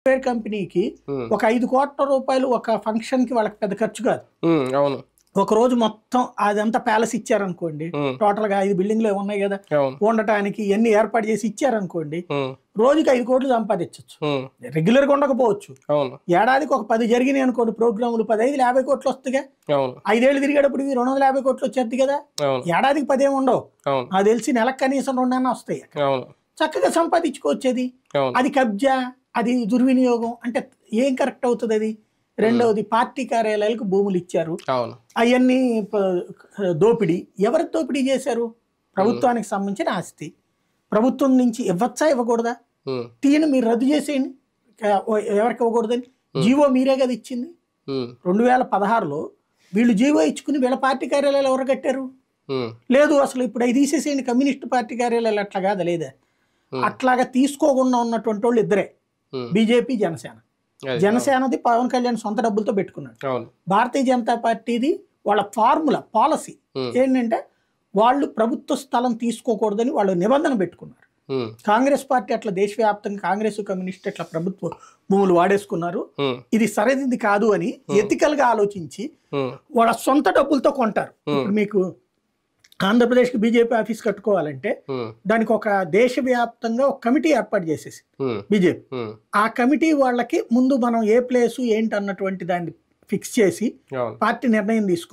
software కంపెనీకి ఒక ఐదు కోట్ల రూపాయలు ఒక ఫంక్షన్ కి వాళ్ళకి పెద్ద ఖర్చు కాదు అవును ఒక రోజు మొత్తం అదంతా ప్యాలెస్ ఇచ్చారనుకోండి టోటల్ గా ఐదు బిల్డింగ్లు ఉన్నాయి కదా ఉండటానికి ఇవన్నీ ఏర్పాటు చేసి ఇచ్చారనుకోండి రోజుకి ఐదు కోట్లు సంపాదించవచ్చు రెగ్యులర్ గా ఉండకపోవచ్చు ఏడాదికి ఒక పది జరిగినాయి అనుకోండి ప్రోగ్రాములు పదహైదు యాభై కోట్లు వస్తుగా ఐదేళ్ళు తిరిగేటప్పుడు రెండు వందల యాభై కోట్లు వచ్చేది కదా ఏడాదికి పదేమి ఉండవు అది తెలిసి నెలకు కనీసం రెండు వస్తాయి చక్కగా సంపాదించుకోవచ్చేది అది కబ్జా అది దుర్వినియోగం అంటే ఏం కరెక్ట్ అవుతుంది అది రెండవది పార్టీ కార్యాలయాలకు భూములు ఇచ్చారు అవన్నీ దోపిడీ ఎవరు దోపిడీ చేశారు ప్రభుత్వానికి సంబంధించిన ఆస్తి ప్రభుత్వం నుంచి ఇవ్వచ్చా ఇవ్వకూడదా తీయని మీరు రద్దు చేసేయండి ఎవరికి ఇవ్వకూడదని జీవో మీరే కదా ఇచ్చింది రెండు వేల పదహారులో వీళ్ళు జీవో ఇచ్చుకుని వీళ్ళ పార్టీ కార్యాలయాలు ఎవరు కట్టారు లేదు అసలు ఇప్పుడు అవి తీసేసేయండి కమ్యూనిస్ట్ పార్టీ కార్యాలయాలు అట్లా కాదా లేదా అట్లాగా తీసుకోకుండా ఉన్నటువంటి వాళ్ళు ఇద్దరే బీజేపీ జనసేన జనసేనది పవన్ కళ్యాణ్ సొంత డబ్బులతో పెట్టుకున్నాడు భారతీయ జనతా పార్టీది వాళ్ళ ఫార్ములా పాలసీ ఏంటంటే వాళ్ళు ప్రభుత్వ స్థలం తీసుకోకూడదని వాళ్ళు నిబంధన పెట్టుకున్నారు కాంగ్రెస్ పార్టీ అట్లా దేశవ్యాప్తంగా కాంగ్రెస్ కమ్యూనిస్ట్ అట్లా ప్రభుత్వ భూములు వాడేసుకున్నారు ఇది సరైనది కాదు అని ఎథికల్ గా ఆలోచించి వాళ్ళ సొంత డబ్బులతో కొంటారు మీకు ఆంధ్రప్రదేశ్ బీజేపీ ఆఫీస్ కట్టుకోవాలంటే దానికి ఒక దేశవ్యాప్తంగా ఒక కమిటీ ఏర్పాటు చేసేసి బీజేపీ ఆ కమిటీ వాళ్ళకి ముందు మనం ఏ ప్లేసు ఏంటి అన్నటువంటి దాన్ని ఫిక్స్ చేసి పార్టీ నిర్ణయం తీసుకుంది